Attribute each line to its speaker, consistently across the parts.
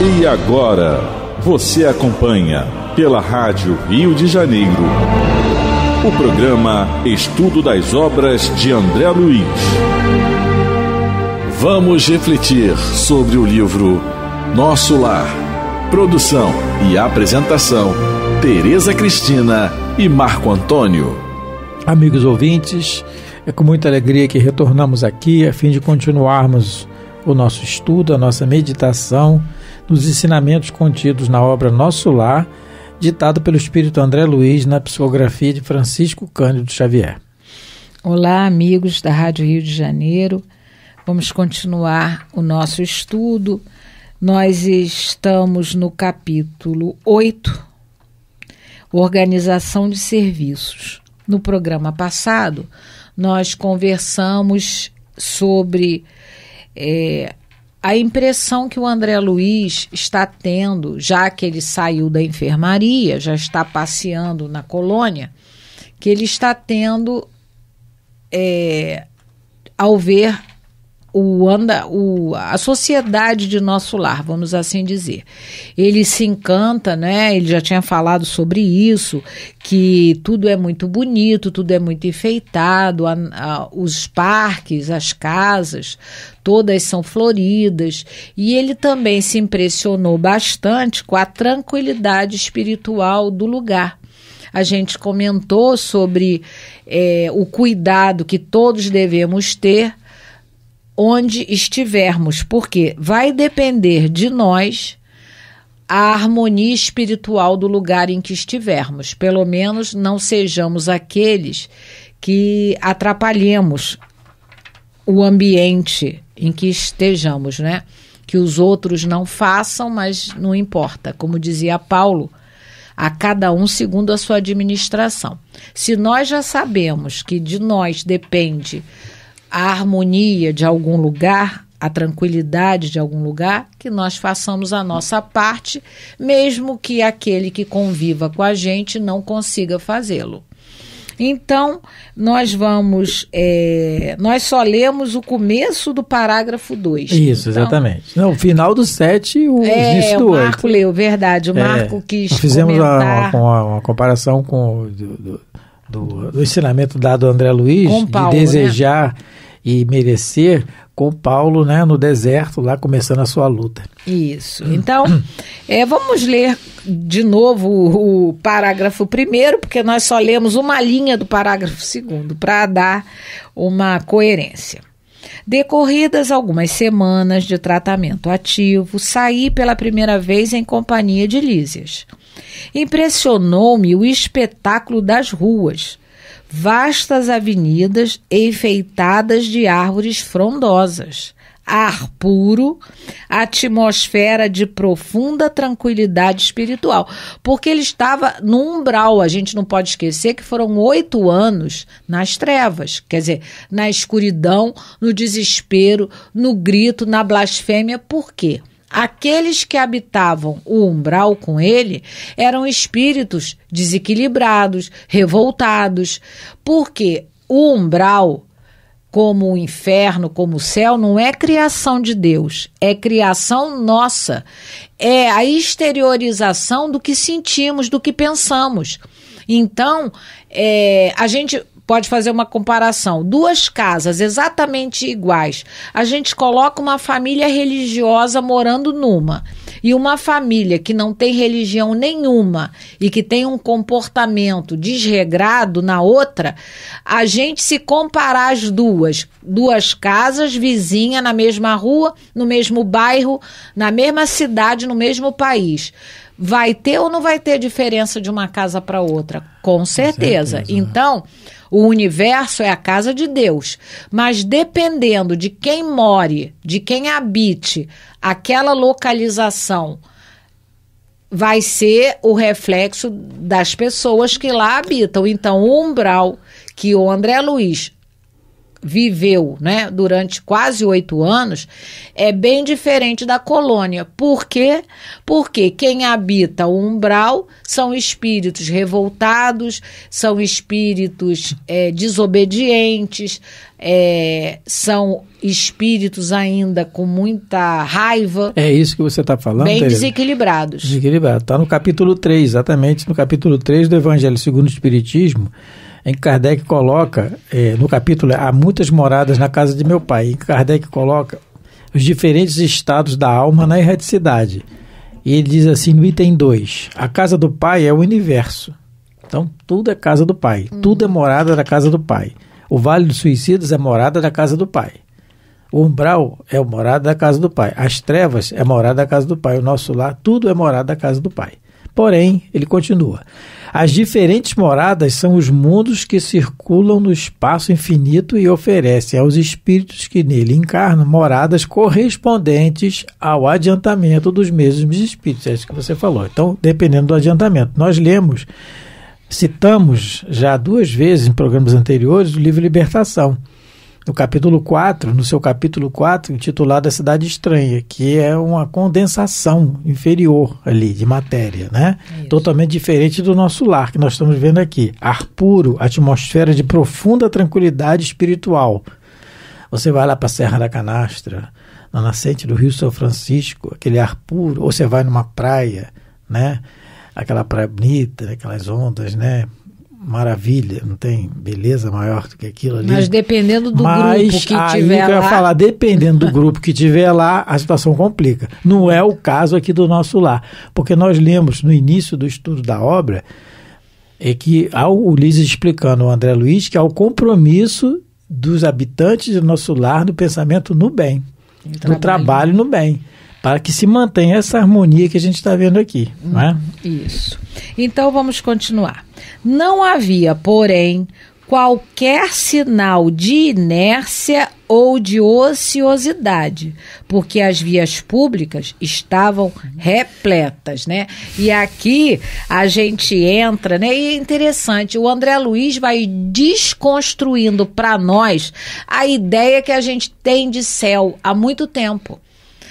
Speaker 1: E agora, você acompanha pela Rádio Rio de Janeiro. O programa Estudo das Obras de André Luiz. Vamos refletir sobre o livro Nosso Lar. Produção e apresentação: Tereza Cristina e Marco Antônio. Amigos ouvintes, é com muita alegria que retornamos aqui a fim de continuarmos o nosso estudo, a nossa meditação nos ensinamentos contidos na obra Nosso Lar, ditada pelo espírito André Luiz na psicografia de Francisco Cândido Xavier.
Speaker 2: Olá, amigos da Rádio Rio de Janeiro. Vamos continuar o nosso estudo. Nós estamos no capítulo 8, Organização de Serviços. No programa passado, nós conversamos sobre é, a impressão que o André Luiz está tendo, já que ele saiu da enfermaria, já está passeando na colônia, que ele está tendo é, ao ver o anda, o, a sociedade de nosso lar, vamos assim dizer. Ele se encanta, né? Ele já tinha falado sobre isso, que tudo é muito bonito, tudo é muito enfeitado, a, a, os parques, as casas, todas são floridas. E ele também se impressionou bastante com a tranquilidade espiritual do lugar a gente comentou sobre é, o cuidado que todos devemos ter onde estivermos, porque vai depender de nós a harmonia espiritual do lugar em que estivermos. Pelo menos não sejamos aqueles que atrapalhemos o ambiente em que estejamos, né? Que os outros não façam, mas não importa. Como dizia Paulo, a cada um segundo a sua administração. Se nós já sabemos que de nós depende a harmonia de algum lugar, a tranquilidade de algum lugar, que nós façamos a nossa parte, mesmo que aquele que conviva com a gente não consiga fazê-lo. Então, nós vamos. É, nós só lemos o começo do parágrafo 2. Isso, então, exatamente.
Speaker 1: Não, o final do 7 o é, início do 8. O Marco
Speaker 2: leu, verdade. O é, Marco é, quis. fizemos comentar, uma,
Speaker 1: uma, uma, comparação com do, do, do, do ensinamento dado ao André Luiz, Paulo, de né? desejar né? e merecer com Paulo, né, no deserto, lá começando a sua luta.
Speaker 2: Isso. Então, é, vamos ler de novo o, o parágrafo primeiro, porque nós só lemos uma linha do parágrafo segundo para dar uma coerência. Decorridas algumas semanas de tratamento ativo, saí pela primeira vez em companhia de Lísias. Impressionou-me o espetáculo das ruas. Vastas avenidas enfeitadas de árvores frondosas ar puro, atmosfera de profunda tranquilidade espiritual. Porque ele estava no umbral, a gente não pode esquecer que foram oito anos nas trevas, quer dizer, na escuridão, no desespero, no grito, na blasfêmia. Por quê? Aqueles que habitavam o umbral com ele eram espíritos desequilibrados, revoltados, porque o umbral como o inferno, como o céu, não é criação de Deus, é criação nossa. É a exteriorização do que sentimos, do que pensamos. Então, é, a gente pode fazer uma comparação. Duas casas exatamente iguais. A gente coloca uma família religiosa morando numa. E uma família que não tem religião nenhuma e que tem um comportamento desregrado na outra, a gente se comparar as duas, duas casas vizinha na mesma rua, no mesmo bairro, na mesma cidade, no mesmo país vai ter ou não vai ter diferença de uma casa para outra? Com certeza. Com certeza então, o universo é a casa de Deus, mas dependendo de quem more, de quem habite aquela localização, vai ser o reflexo das pessoas que lá habitam. Então, o umbral que o André Luiz viveu né, durante quase oito anos é bem diferente da colônia. Por quê? Porque quem habita o umbral são espíritos revoltados, são espíritos é, desobedientes, é, são espíritos ainda com muita raiva. É
Speaker 1: isso que você está falando? Bem Tereza.
Speaker 2: desequilibrados.
Speaker 1: Desequilibrado. Está no capítulo 3, exatamente, no capítulo 3 do Evangelho segundo o Espiritismo em que Kardec coloca, eh, no capítulo Há muitas moradas na casa de meu pai, em que Kardec coloca os diferentes estados da alma na erraticidade. E ele diz assim no item 2: A casa do pai é o universo. Então, tudo é casa do pai, uhum. tudo é morada da casa do pai. O Vale dos Suicidas é morada da casa do pai. O umbral é morada da casa do pai. As trevas é morada da casa do pai. O nosso lar, tudo é morada da casa do pai. Porém, ele continua. As diferentes moradas são os mundos que circulam no espaço infinito e oferecem aos espíritos que nele encarnam moradas correspondentes ao adiantamento dos mesmos espíritos. É isso que você falou. Então, dependendo do adiantamento. Nós lemos, citamos já duas vezes em programas anteriores o livro Libertação no capítulo 4, no seu capítulo 4, intitulado A Cidade Estranha, que é uma condensação inferior ali de matéria, né? Isso. Totalmente diferente do nosso lar que nós estamos vendo aqui. Ar puro, atmosfera de profunda tranquilidade espiritual. Você vai lá para a Serra da Canastra, na nascente do Rio São Francisco, aquele ar puro, ou você vai numa praia, né? Aquela praia bonita, aquelas ondas, né? maravilha, não tem beleza maior do que aquilo ali. Mas
Speaker 2: dependendo do Mas, grupo que aí tiver que eu lá. Ia falar,
Speaker 1: dependendo do grupo que tiver lá, a situação complica. Não é o caso aqui do nosso lar, porque nós lemos no início do estudo da obra é que há o Ulisses explicando o André Luiz que há o compromisso dos habitantes do nosso lar no pensamento no bem, do trabalho, trabalho né? no bem para que se mantenha essa harmonia que a gente está vendo aqui. Hum, não é?
Speaker 2: Isso. Então vamos continuar. Não havia, porém, qualquer sinal de inércia ou de ociosidade, porque as vias públicas estavam repletas, né? E aqui a gente entra, né? E é interessante, o André Luiz vai desconstruindo para nós a ideia que a gente tem de céu há muito tempo.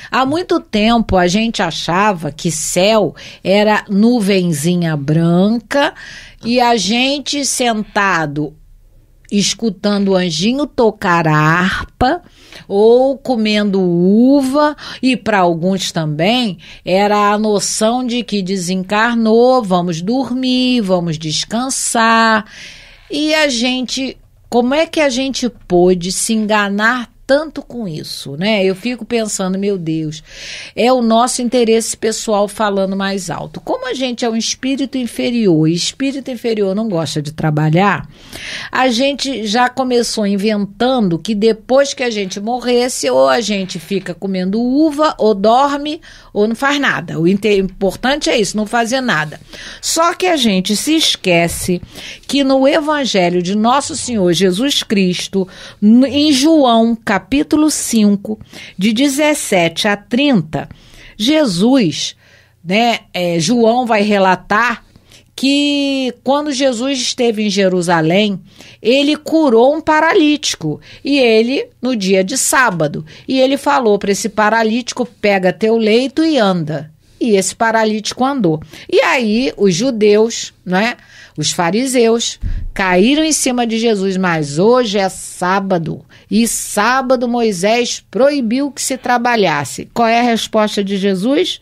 Speaker 2: Há muito tempo a gente achava que céu era nuvenzinha branca e a gente sentado escutando o anjinho tocar a harpa ou comendo uva e para alguns também era a noção de que desencarnou, vamos dormir, vamos descansar. E a gente, como é que a gente pôde se enganar tanto com isso, né? Eu fico pensando, meu Deus, é o nosso interesse pessoal falando mais alto. Como a gente é um espírito inferior e espírito inferior não gosta de trabalhar, a gente já começou inventando que depois que a gente morresse, ou a gente fica comendo uva, ou dorme, ou não faz nada. O importante é isso, não fazer nada. Só que a gente se esquece que no Evangelho de Nosso Senhor Jesus Cristo, em João, capítulo capítulo 5, de 17 a 30, Jesus, né, é, João vai relatar que quando Jesus esteve em Jerusalém, ele curou um paralítico, e ele no dia de sábado, e ele falou para esse paralítico: "Pega teu leito e anda". E esse paralítico andou. E aí os judeus, né, os fariseus caíram em cima de Jesus, mas hoje é sábado. E sábado Moisés proibiu que se trabalhasse. Qual é a resposta de Jesus?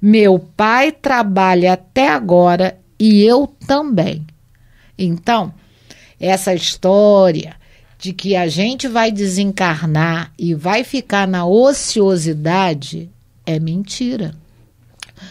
Speaker 2: Meu pai trabalha até agora e eu também. Então, essa história de que a gente vai desencarnar e vai ficar na ociosidade é mentira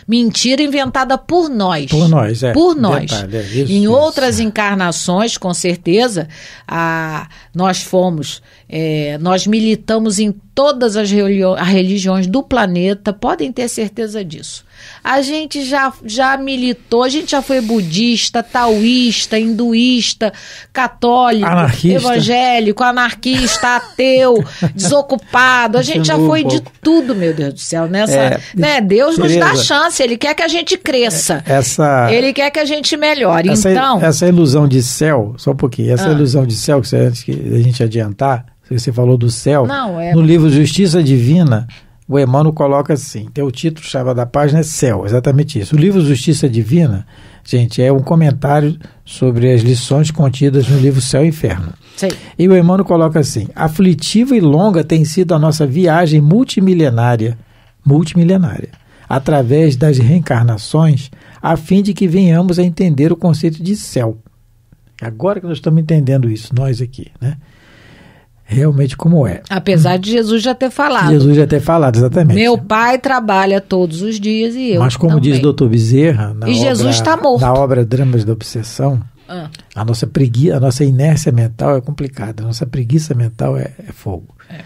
Speaker 2: mentira inventada por nós. Por nós, é. Por nós. Detalhe, é isso, em isso. outras encarnações, com certeza, a nós fomos, é, nós militamos em todas as religiões do planeta, podem ter certeza disso. A gente já, já militou, a gente já foi budista, taoísta, hinduísta, católico, anarquista. evangélico, anarquista, ateu, desocupado. A gente já foi um de tudo, meu Deus do céu. Nessa, é, né? Deus nos dá chance, ele quer que a gente cresça.
Speaker 1: Essa, ele
Speaker 2: quer que a gente melhore. Essa, então, essa
Speaker 1: ilusão de céu, só um pouquinho, essa ah. ilusão de céu que você antes que da gente adiantar, você falou do céu, Não, é... no livro Justiça Divina, o Emmanuel coloca assim, tem o título chave da página é Céu, exatamente isso. O livro Justiça Divina, gente, é um comentário sobre as lições contidas no livro Céu e Inferno. Sim. E o Emmanuel coloca assim: aflitiva e longa tem sido a nossa viagem multimilenária, multimilenária, através das reencarnações, a fim de que venhamos a entender o conceito de céu. É agora que nós estamos entendendo isso, nós aqui, né? Realmente como é. Apesar
Speaker 2: de Jesus já ter falado. Jesus
Speaker 1: já ter falado, exatamente.
Speaker 2: Meu pai trabalha todos os dias e eu Mas como também. diz
Speaker 1: Dr. Bezerra, na e Jesus está morto. Na obra Dramas da Obsessão, ah. a nossa preguiça, a nossa inércia mental é complicada, a nossa preguiça mental é, é fogo. É.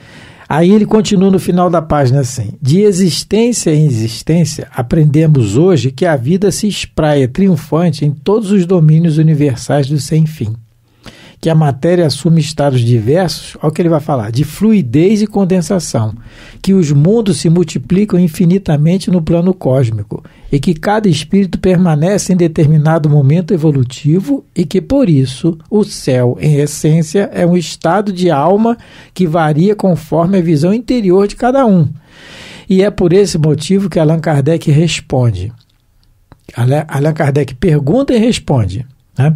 Speaker 1: Aí ele continua no final da página assim: De existência em existência, aprendemos hoje que a vida se espraia triunfante em todos os domínios universais do sem fim que a matéria assume estados diversos, olha o que ele vai falar, de fluidez e condensação, que os mundos se multiplicam infinitamente no plano cósmico e que cada espírito permanece em determinado momento evolutivo e que, por isso, o céu, em essência, é um estado de alma que varia conforme a visão interior de cada um. E é por esse motivo que Allan Kardec responde. Allan Kardec pergunta e responde. Né?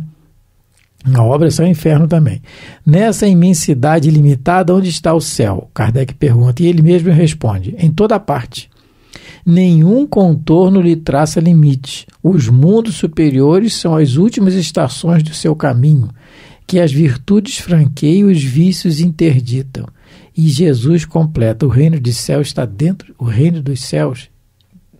Speaker 1: A obra é só o inferno também. Nessa imensidade ilimitada, onde está o céu? Kardec pergunta, e ele mesmo responde: em toda parte. Nenhum contorno lhe traça limite. Os mundos superiores são as últimas estações do seu caminho, que as virtudes franqueiam e os vícios interditam. E Jesus completa: o reino de céu está dentro, o reino dos céus,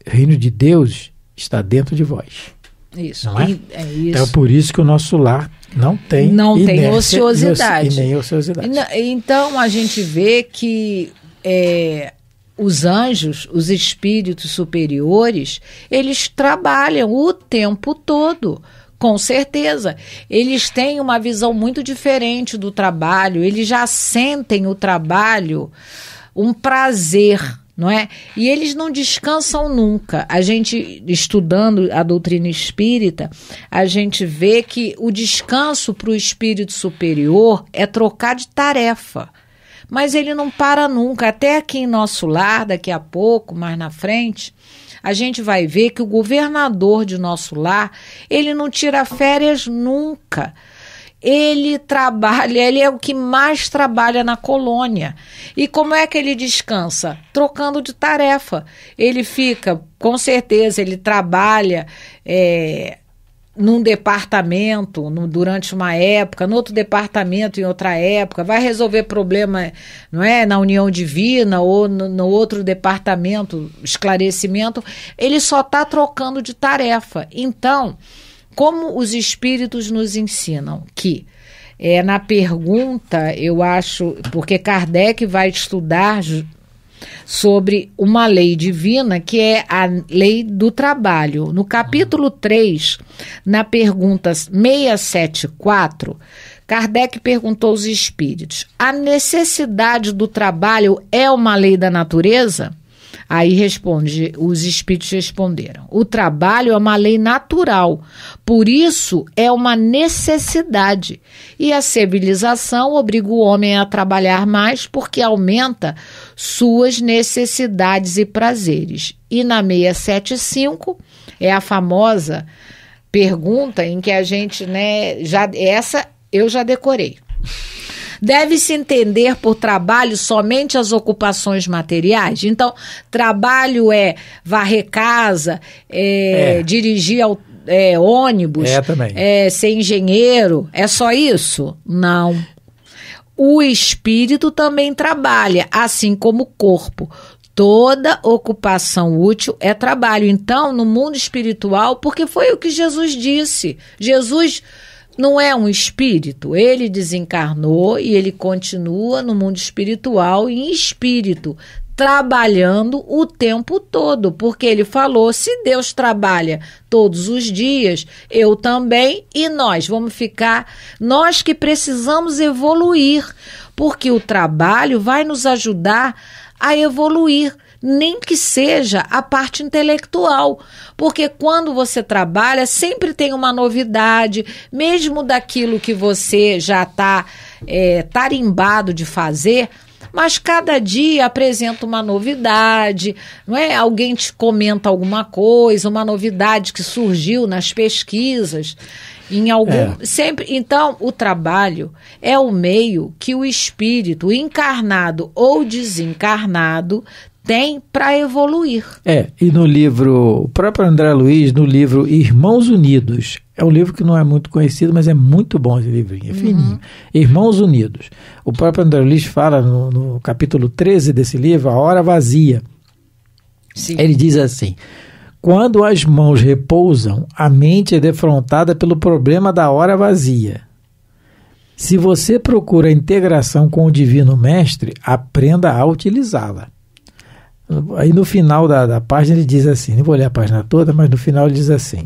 Speaker 1: reino de Deus está dentro de vós.
Speaker 2: Isso. Não é? é isso. Então, é por
Speaker 1: isso que o nosso lar não tem não tem ociosidade e nem ociosidade.
Speaker 2: Então a gente vê que é, os anjos, os espíritos superiores, eles trabalham o tempo todo. Com certeza. Eles têm uma visão muito diferente do trabalho, eles já sentem o trabalho um prazer não é? E eles não descansam nunca. A gente estudando a doutrina espírita, a gente vê que o descanso para o espírito superior é trocar de tarefa. Mas ele não para nunca. Até aqui em nosso lar, daqui a pouco, mais na frente, a gente vai ver que o governador de nosso lar, ele não tira férias nunca ele trabalha, ele é o que mais trabalha na colônia. E como é que ele descansa? Trocando de tarefa. Ele fica, com certeza, ele trabalha. É, num departamento no, durante uma época, no outro departamento em outra época, vai resolver problema, não é, na união divina ou no, no outro departamento esclarecimento, ele só está trocando de tarefa. Então, como os espíritos nos ensinam que é, na pergunta, eu acho, porque Kardec vai estudar sobre uma lei divina que é a lei do trabalho. No capítulo 3, na pergunta 674, Kardec perguntou aos espíritos: a necessidade do trabalho é uma lei da natureza? Aí responde, os espíritos responderam: o trabalho é uma lei natural, por isso é uma necessidade. E a civilização obriga o homem a trabalhar mais porque aumenta suas necessidades e prazeres. E na 675 é a famosa pergunta em que a gente, né, já essa eu já decorei. Deve-se entender por trabalho somente as ocupações materiais? Então, trabalho é varrer casa, é, é. dirigir ao, é, ônibus, é, também. É, ser engenheiro, é só isso? Não. O espírito também trabalha, assim como o corpo. Toda ocupação útil é trabalho. Então, no mundo espiritual, porque foi o que Jesus disse. Jesus não é um espírito. Ele desencarnou e ele continua no mundo espiritual em espírito, trabalhando o tempo todo, porque ele falou: se Deus trabalha todos os dias, eu também, e nós vamos ficar, nós que precisamos evoluir, porque o trabalho vai nos ajudar a evoluir nem que seja a parte intelectual, porque quando você trabalha, sempre tem uma novidade, mesmo daquilo que você já está é, tarimbado de fazer mas cada dia apresenta uma novidade, não é? Alguém te comenta alguma coisa, uma novidade que surgiu nas pesquisas, em algum é. sempre. Então, o trabalho é o meio que o espírito encarnado ou desencarnado tem para evoluir.
Speaker 1: É, e no livro, o próprio André Luiz, no livro Irmãos Unidos, é um livro que não é muito conhecido, mas é muito bom esse livrinho, é uhum. fininho. Uhum. Irmãos Unidos. O próprio André Luiz fala no, no capítulo 13 desse livro, A Hora Vazia. Sim. Ele diz assim: Quando as mãos repousam, a mente é defrontada pelo problema da hora vazia. Se você procura a integração com o Divino Mestre, aprenda a utilizá-la. Aí no final da, da página ele diz assim: não vou ler a página toda, mas no final ele diz assim: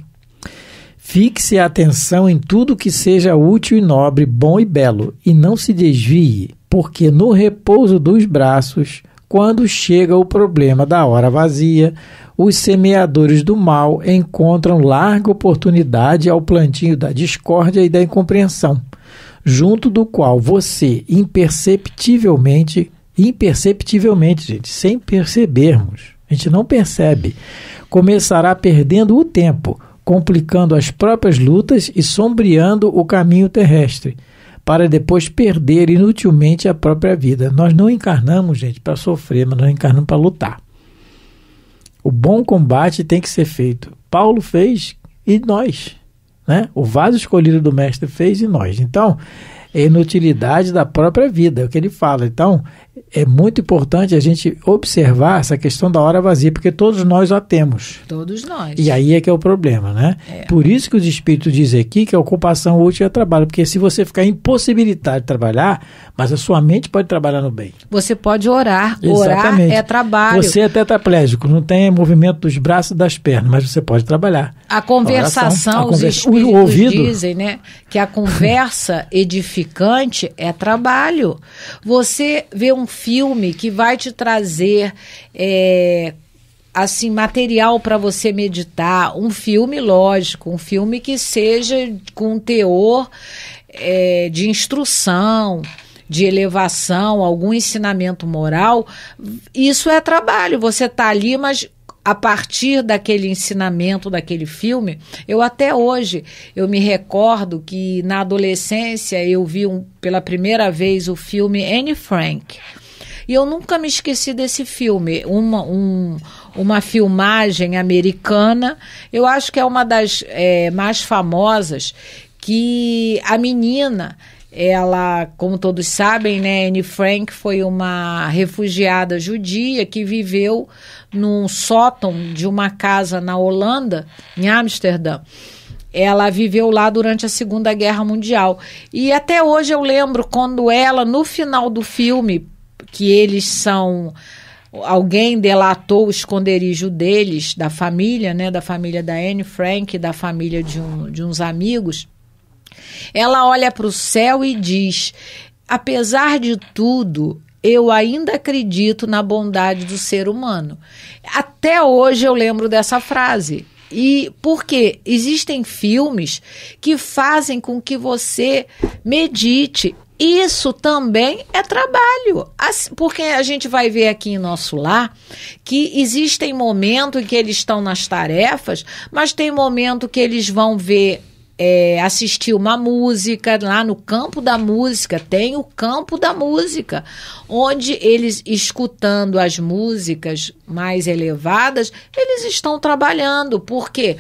Speaker 1: Fixe a atenção em tudo que seja útil e nobre, bom e belo, e não se desvie, porque no repouso dos braços, quando chega o problema da hora vazia, os semeadores do mal encontram larga oportunidade ao plantio da discórdia e da incompreensão, junto do qual você imperceptivelmente imperceptivelmente, gente, sem percebermos. A gente não percebe. Começará perdendo o tempo, complicando as próprias lutas e sombreando o caminho terrestre, para depois perder inutilmente a própria vida. Nós não encarnamos, gente, para sofrer, mas nós encarnamos para lutar. O bom combate tem que ser feito. Paulo fez e nós. Né? O vaso escolhido do mestre fez e nós. Então, é inutilidade da própria vida, é o que ele fala. Então, é muito importante a gente observar essa questão da hora vazia, porque todos nós a temos.
Speaker 2: Todos nós. E
Speaker 1: aí é que é o problema, né? É. Por isso que os espíritos dizem aqui que a ocupação útil é trabalho, porque se você ficar impossibilitado de trabalhar, mas a sua mente pode trabalhar no bem.
Speaker 2: Você pode orar, Exatamente. orar é trabalho. Você é
Speaker 1: tetraplégico, não tem movimento dos braços e das pernas, mas você pode trabalhar.
Speaker 2: A conversação, a conversa, os espíritos o ouvido, dizem, né, que a conversa edificante é trabalho. Você vê um filho filme que vai te trazer é, assim material para você meditar, um filme lógico, um filme que seja com teor é, de instrução, de elevação, algum ensinamento moral, isso é trabalho. Você está ali, mas a partir daquele ensinamento daquele filme, eu até hoje eu me recordo que na adolescência eu vi um, pela primeira vez o filme Anne Frank. E eu nunca me esqueci desse filme, uma, um, uma filmagem americana, eu acho que é uma das é, mais famosas, que a menina ela, como todos sabem, né, Anne Frank foi uma refugiada judia que viveu num sótão de uma casa na Holanda, em Amsterdã. Ela viveu lá durante a Segunda Guerra Mundial. E até hoje eu lembro quando ela, no final do filme, que eles são alguém delatou o esconderijo deles, da família, né, da família da Anne Frank, da família de, um, de uns amigos, ela olha para o céu e diz: apesar de tudo, eu ainda acredito na bondade do ser humano. Até hoje eu lembro dessa frase. E porque existem filmes que fazem com que você medite isso também é trabalho, porque a gente vai ver aqui em nosso lar que existem momentos em que eles estão nas tarefas, mas tem momento que eles vão ver é, assistir uma música lá no campo da música tem o campo da música onde eles escutando as músicas mais elevadas eles estão trabalhando porque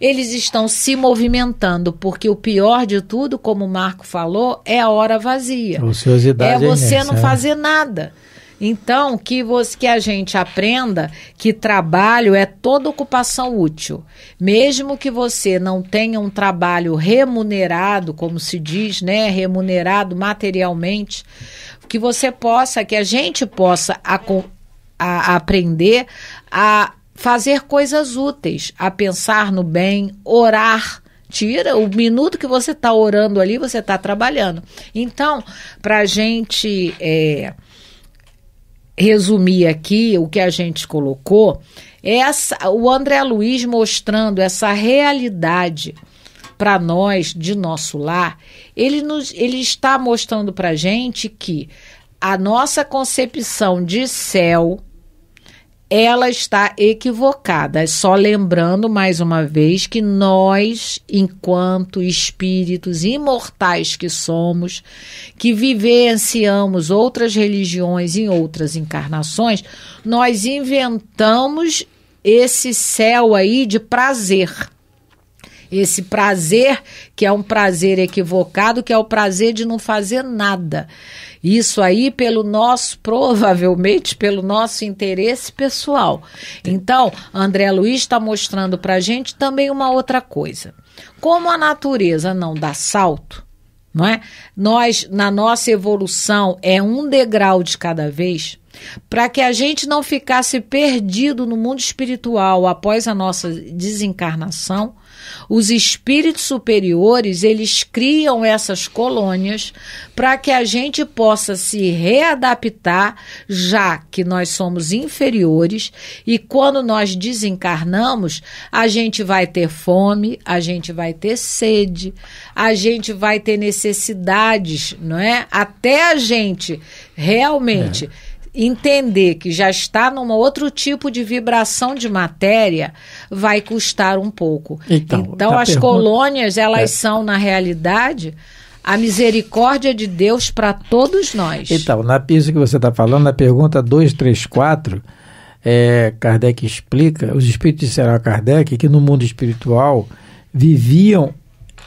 Speaker 2: eles estão se movimentando porque o pior de tudo como o Marco falou é a hora vazia ociosidade é, é você é não fazer nada então, que, você, que a gente aprenda que trabalho é toda ocupação útil. Mesmo que você não tenha um trabalho remunerado, como se diz, né? Remunerado materialmente, que você possa, que a gente possa a, a aprender a fazer coisas úteis, a pensar no bem, orar. Tira o minuto que você está orando ali, você está trabalhando. Então, para a gente. É, resumir aqui o que a gente colocou, é essa, o André Luiz mostrando essa realidade para nós de nosso lar, ele, nos, ele está mostrando para gente que a nossa concepção de céu, ela está equivocada. Só lembrando mais uma vez que nós, enquanto espíritos imortais que somos, que vivenciamos outras religiões em outras encarnações, nós inventamos esse céu aí de prazer. Esse prazer, que é um prazer equivocado, que é o prazer de não fazer nada. Isso aí pelo nosso, provavelmente pelo nosso interesse pessoal. Então, André Luiz está mostrando para a gente também uma outra coisa. Como a natureza não dá salto, não é? Nós, na nossa evolução, é um degrau de cada vez para que a gente não ficasse perdido no mundo espiritual após a nossa desencarnação, os espíritos superiores, eles criam essas colônias para que a gente possa se readaptar, já que nós somos inferiores e quando nós desencarnamos, a gente vai ter fome, a gente vai ter sede, a gente vai ter necessidades, não é? Até a gente realmente é entender que já está num outro tipo de vibração de matéria vai custar um pouco. Então, então as pergunta... colônias, elas é. são, na realidade, a misericórdia de Deus para todos nós. Então,
Speaker 1: na pista que você está falando, na pergunta 234, é, Kardec explica, os espíritos disseram a Kardec que no mundo espiritual viviam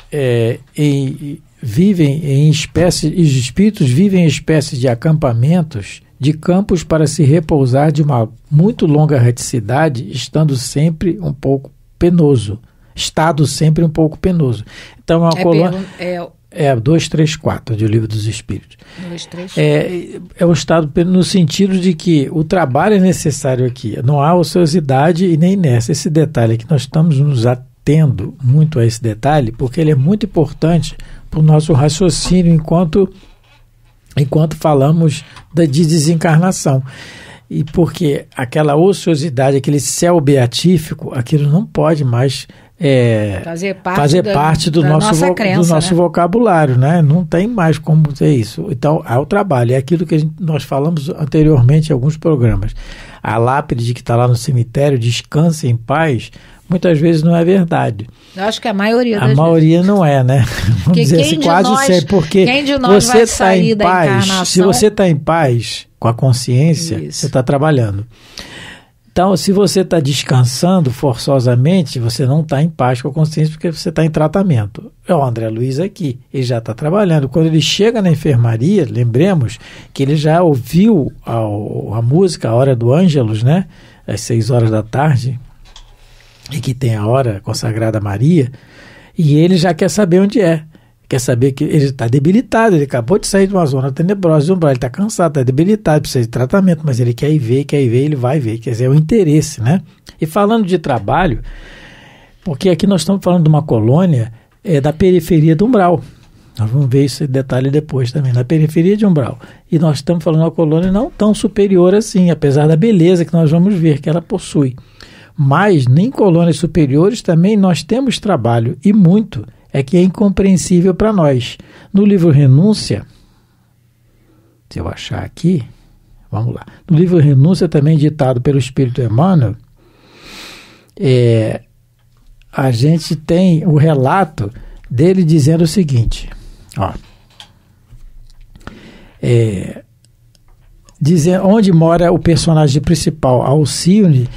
Speaker 1: é, em vivem em espécies, os espíritos vivem em espécies de acampamentos de campos para se repousar de uma muito longa reticidade, estando sempre um pouco penoso. Estado sempre um pouco penoso. Então, a é coluna.
Speaker 2: É... é
Speaker 1: 234 é, de O Livro dos Espíritos.
Speaker 2: 2, é,
Speaker 1: é um estado penoso no sentido de que o trabalho é necessário aqui. Não há ociosidade e nem inércia. Esse detalhe aqui, nós estamos nos atendo muito a esse detalhe, porque ele é muito importante para o nosso raciocínio enquanto enquanto falamos da, de desencarnação. E porque aquela ociosidade, aquele céu beatífico, aquilo não pode mais é, fazer parte, fazer parte do, da, nosso, crença, do né? nosso né? vocabulário, né? Não tem mais como dizer isso. Então, é o trabalho, é aquilo que gente, nós falamos anteriormente em alguns programas. A lápide que está lá no cemitério, descanse em paz, muitas vezes não é verdade.
Speaker 2: Eu acho que a maioria A
Speaker 1: maioria vezes. não é, né? Vamos porque dizer assim, quase nós, sempre, porque quem de nós você está em paz. Se você está em paz com a consciência, Isso. você está trabalhando. Então, se você está descansando forçosamente, você não está em paz com a consciência porque você está em tratamento. É o André Luiz aqui, ele já está trabalhando. Quando ele chega na enfermaria, lembremos que ele já ouviu a, a música A Hora do Ângelos, né? Às seis horas da tarde, e que tem a hora consagrada a Maria, e ele já quer saber onde é. Quer saber que ele está debilitado, ele acabou de sair de uma zona tenebrosa, de umbral, ele está cansado, está debilitado, precisa de tratamento, mas ele quer ir ver, quer ir ver, ele vai ver. Quer dizer, é o interesse, né? E falando de trabalho, porque aqui nós estamos falando de uma colônia é, da periferia do umbral. Nós vamos ver esse detalhe depois também, na periferia de Umbral. E nós estamos falando de uma colônia não tão superior assim, apesar da beleza que nós vamos ver que ela possui. Mas nem colônias superiores também nós temos trabalho, e muito, é que é incompreensível para nós. No livro Renúncia, se eu achar aqui, vamos lá. No livro Renúncia, também ditado pelo Espírito Emmanuel, é, a gente tem o relato dele dizendo o seguinte, ó, é, dizer onde mora o personagem principal, Alcione,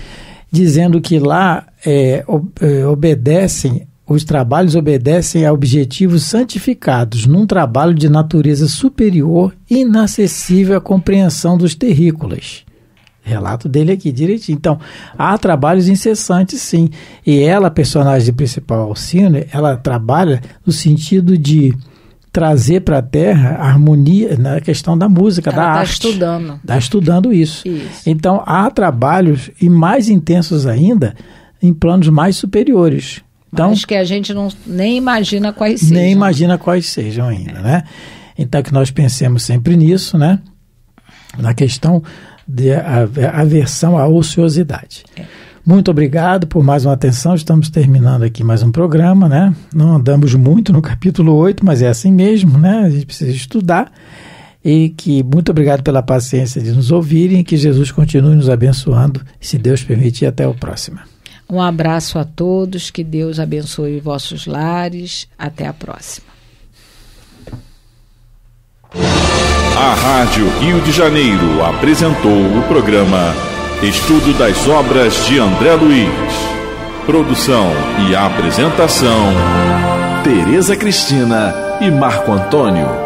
Speaker 1: dizendo que lá é, é, obedecem, os trabalhos obedecem a objetivos santificados, num trabalho de natureza superior, inacessível à compreensão dos terrícolas. Relato dele aqui direitinho. Então, há trabalhos incessantes, sim. E ela, personagem principal, Alcine, ela trabalha no sentido de trazer para a Terra harmonia na né, questão da música, Ela da tá arte. Está estudando. Está estudando isso. isso. Então, há trabalhos, e mais intensos ainda, em planos mais superiores.
Speaker 2: Então, acho que a gente não, nem imagina quais nem sejam. Nem
Speaker 1: imagina quais sejam ainda, é. né? Então, que nós pensemos sempre nisso, né? Na questão de aversão à ociosidade. É. Muito obrigado por mais uma atenção. Estamos terminando aqui mais um programa, né? Não andamos muito no capítulo 8, mas é assim mesmo, né? A gente precisa estudar. E que muito obrigado pela paciência de nos ouvirem. Que Jesus continue nos abençoando. Se Deus permitir, até o próximo.
Speaker 2: Um abraço a todos. Que Deus abençoe vossos lares. Até a próxima.
Speaker 1: A Rádio Rio de Janeiro apresentou o programa Estudo das obras de André Luiz. Produção e apresentação: Tereza Cristina e Marco Antônio.